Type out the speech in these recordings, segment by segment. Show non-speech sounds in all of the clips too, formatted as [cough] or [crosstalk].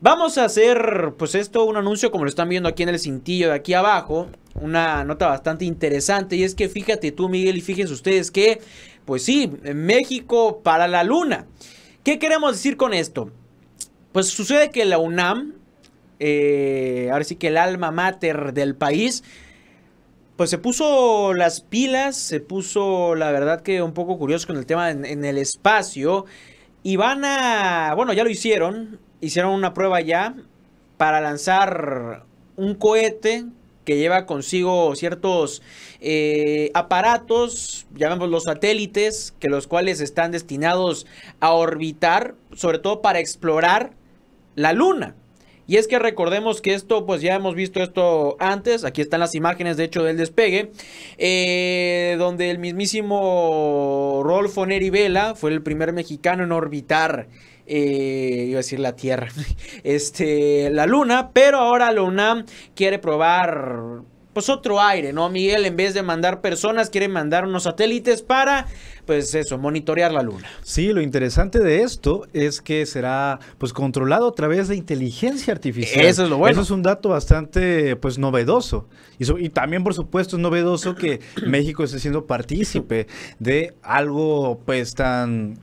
Vamos a hacer, pues esto, un anuncio como lo están viendo aquí en el cintillo de aquí abajo. Una nota bastante interesante y es que fíjate tú, Miguel, y fíjense ustedes que, pues sí, México para la luna. ¿Qué queremos decir con esto? Pues sucede que la UNAM, eh, ahora sí que el alma mater del país, pues se puso las pilas, se puso, la verdad que un poco curioso con el tema en el espacio. Y van a, bueno, ya lo hicieron, hicieron una prueba ya para lanzar un cohete que lleva consigo ciertos eh, aparatos. Llamamos los satélites, que los cuales están destinados a orbitar, sobre todo para explorar la Luna. Y es que recordemos que esto, pues ya hemos visto esto antes. Aquí están las imágenes, de hecho, del despegue. Eh, donde el mismísimo Rolfo Neri Vela fue el primer mexicano en orbitar eh, iba a decir la Tierra, [laughs] este, la Luna, pero ahora la UNAM quiere probar pues otro aire, ¿no, Miguel? En vez de mandar personas, quiere mandar unos satélites para, pues eso, monitorear la Luna. Sí, lo interesante de esto es que será, pues, controlado a través de inteligencia artificial. Eso es lo bueno. Eso es un dato bastante, pues, novedoso. Y, y también, por supuesto, es novedoso que [clears throat] México esté siendo partícipe de algo, pues, tan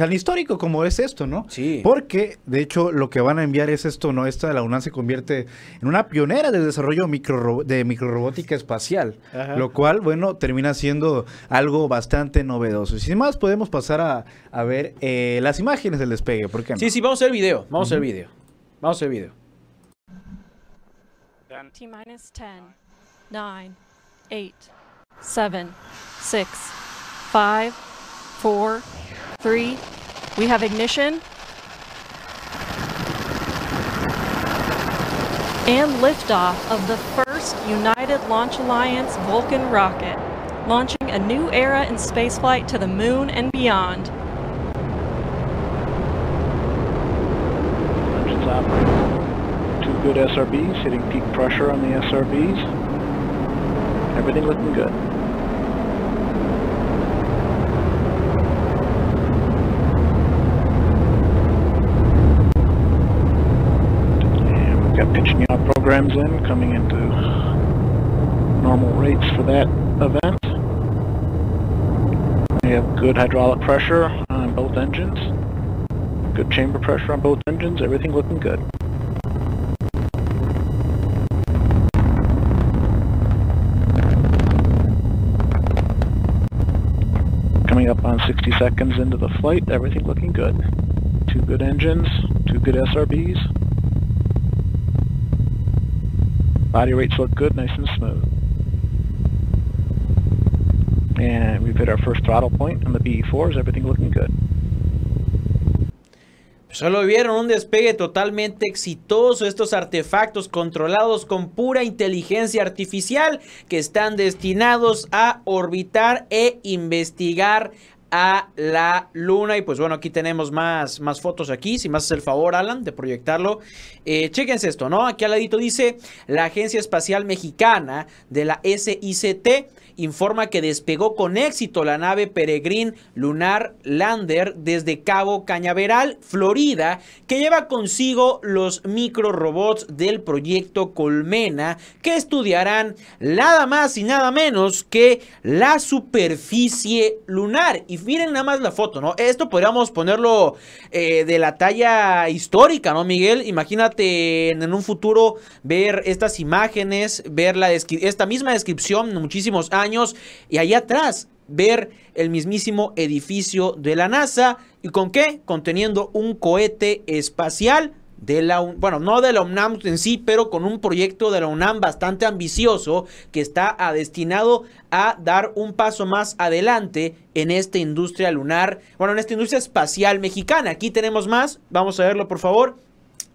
tan histórico como es esto, ¿no? Sí. Porque, de hecho, lo que van a enviar es esto, ¿no? Esta, la UNAM se convierte en una pionera del desarrollo micro, de microrobótica espacial, lo cual, bueno, termina siendo algo bastante novedoso. Y sin más, podemos pasar a, ver eh, las imágenes del despegue, ¿por qué no? Sí, sí, vamos a ver video, vamos a ver video, vamos a ver video. T 10, 9, 8, 7, 6, 5, 4, three, we have ignition. And liftoff of the first United Launch Alliance Vulcan rocket, launching a new era in spaceflight to the moon and beyond. Two good SRBs, hitting peak pressure on the SRBs. Everything looking good. times in, coming into normal rates for that event. We have good hydraulic pressure on both engines, good chamber pressure on both engines, everything looking good. Coming up on 60 seconds into the flight, everything looking good. Two good engines, two good SRBs, Body rates look good, nice and smooth. And we've hit our first throttle point on the BE4, is everything looking good? Solo pues vieron un despegue totalmente exitoso, estos artefactos controlados con pura inteligencia artificial que están destinados a orbitar e investigar a la luna. Y pues bueno, aquí tenemos más, más fotos aquí. Si más haces el favor, Alan, de proyectarlo. Eh, esto, ¿no? Aquí al ladito dice la Agencia Espacial Mexicana de la SICT informa que despegó con éxito la nave Peregrine Lunar Lander desde Cabo Cañaveral, Florida, que lleva consigo los microrobots del proyecto Colmena, que estudiarán nada más y nada menos que la superficie lunar. Y miren nada más la foto, ¿no? Esto podríamos ponerlo eh, de la talla histórica, ¿no, Miguel? Imagínate en un futuro ver estas imágenes, ver la esta misma descripción muchísimos años y allá atrás ver el mismísimo edificio de la NASA. ¿Y con qué? Conteniendo un cohete espacial de la, bueno, no de la UNAM en sí, pero con un proyecto de la UNAM bastante ambicioso que está ah, destinado a dar un paso más adelante en esta industria lunar, bueno, en esta industria espacial mexicana. Aquí tenemos más, vamos a verlo por favor.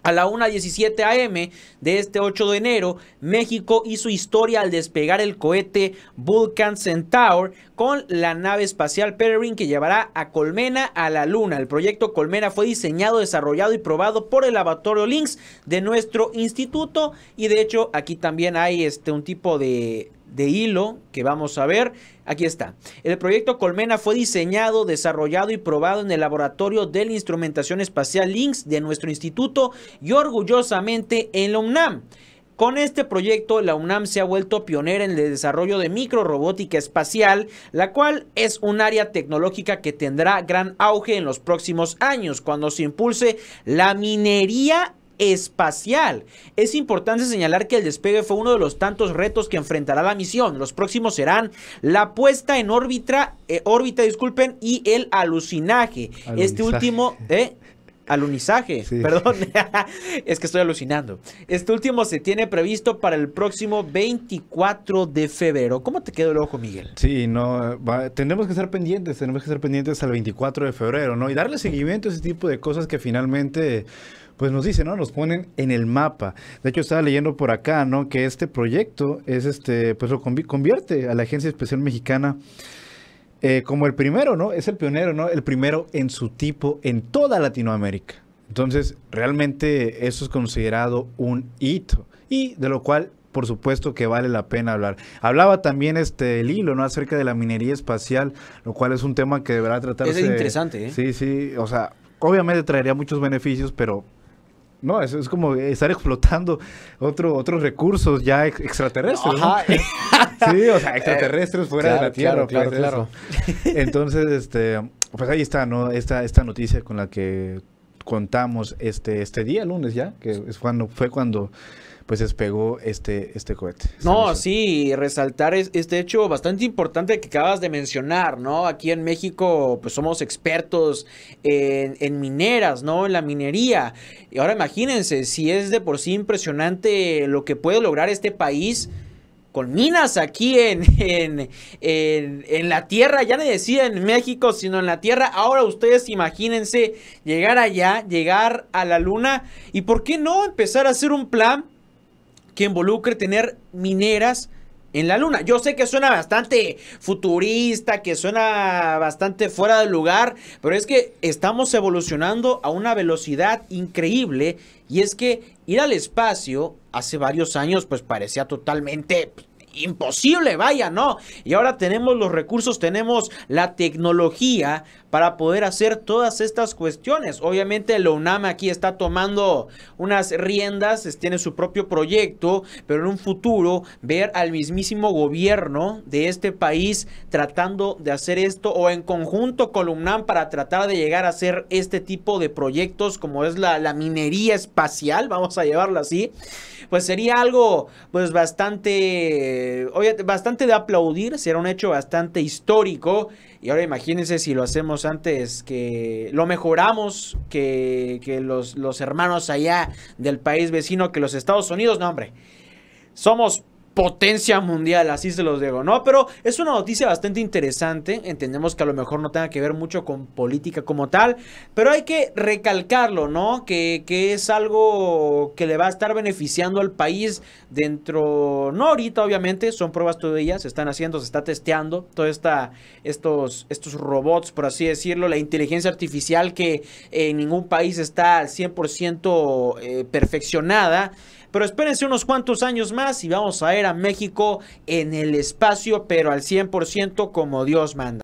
A la 1.17 am de este 8 de enero, México hizo historia al despegar el cohete Vulcan Centaur con la nave espacial Peregrine que llevará a Colmena a la Luna. El proyecto Colmena fue diseñado, desarrollado y probado por el laboratorio Lynx de nuestro instituto y de hecho aquí también hay este, un tipo de de hilo que vamos a ver. Aquí está. El proyecto Colmena fue diseñado, desarrollado y probado en el laboratorio de la instrumentación espacial links de nuestro instituto y orgullosamente en la UNAM. Con este proyecto, la UNAM se ha vuelto pionera en el desarrollo de microrobótica espacial, la cual es un área tecnológica que tendrá gran auge en los próximos años, cuando se impulse la minería espacial. Es importante señalar que el despegue fue uno de los tantos retos que enfrentará la misión. Los próximos serán la puesta en órbita, eh, órbita disculpen, y el alucinaje. Este último, eh, Alunizaje, perdón. [laughs] es que estoy alucinando. Este último se tiene previsto para el próximo 24 de febrero. ¿Cómo te quedó el ojo, Miguel? Sí, no, va, que estar pendientes, tenemos que estar pendientes al 24 de febrero, ¿no? Y darle seguimiento a ese tipo de cosas que finalmente pues nos dicen, ¿no? Nos ponen en el mapa. De hecho, estaba leyendo por acá, ¿no? Que este proyecto es este, pues lo convierte a la Agencia Especial Mexicana eh, como el primero, ¿no? Es el pionero, ¿no? El primero en su tipo en toda Latinoamérica. Entonces, realmente eso es considerado un hito y de lo cual, por supuesto, que vale la pena hablar. Hablaba también este el hilo, ¿no? Acerca de la minería espacial, lo cual es un tema que deberá tratarse. Es interesante, ¿eh? Sí, sí, o sea, obviamente traería muchos beneficios, pero no, es como estar explotando otro, otros recursos ya extraterrestres. ¿no? [laughs] sí, o sea, extraterrestres fuera de la Tierra. Claro, claro, claro. Entonces, este, pues ahí está, ¿no? Esta, esta noticia con la que contamos este, este día, lunes ya, que es cuando, fue cuando pues despegó este, este cohete. No, sí, resaltar este hecho bastante importante que acabas de mencionar, ¿no? Aquí en México, pues somos expertos en, en, mineras, ¿no? En la minería. Y ahora imagínense, si es de por sí impresionante lo que puede lograr este país con minas aquí en, en, en, la tierra, ya no decía en México, sino en la tierra. Ahora ustedes imagínense llegar allá, llegar a la luna y por qué no empezar a hacer un plan que involucre tener mineras en la luna. Yo sé que suena bastante futurista, que suena bastante fuera de lugar, pero es que estamos evolucionando a una velocidad increíble y es que ir al espacio hace varios años pues parecía totalmente imposible, vaya, ¿no? Y ahora tenemos los recursos, tenemos la tecnología para poder hacer todas estas cuestiones. Obviamente la UNAM aquí está tomando unas riendas, tiene su propio proyecto, pero en un futuro ver al mismísimo gobierno de este país tratando de hacer esto o en conjunto con la UNAM para tratar de llegar a hacer este tipo de proyectos como es la, minería espacial, vamos a llevarlo así, pues sería algo pues bastante, bastante de aplaudir, será un hecho bastante histórico. Y ahora imagínense si lo hacemos antes, que lo mejoramos, que, los, los hermanos allá del país vecino, que los Estados Unidos, no hombre. Somos potencia mundial, así se los digo, ¿no? Pero es una noticia bastante interesante, entendemos que a lo mejor no tenga que ver mucho con política como tal, pero hay que recalcarlo, ¿no? Que, es algo que le va a estar beneficiando al país dentro, no ahorita obviamente, son pruebas todavía, se están haciendo, se está testeando, todos estos, estos robots, por así decirlo, la inteligencia artificial que en ningún país está al 100% eh, perfeccionada, pero espérense unos cuantos años más y vamos a ver a México en el espacio, pero al 100% como Dios manda.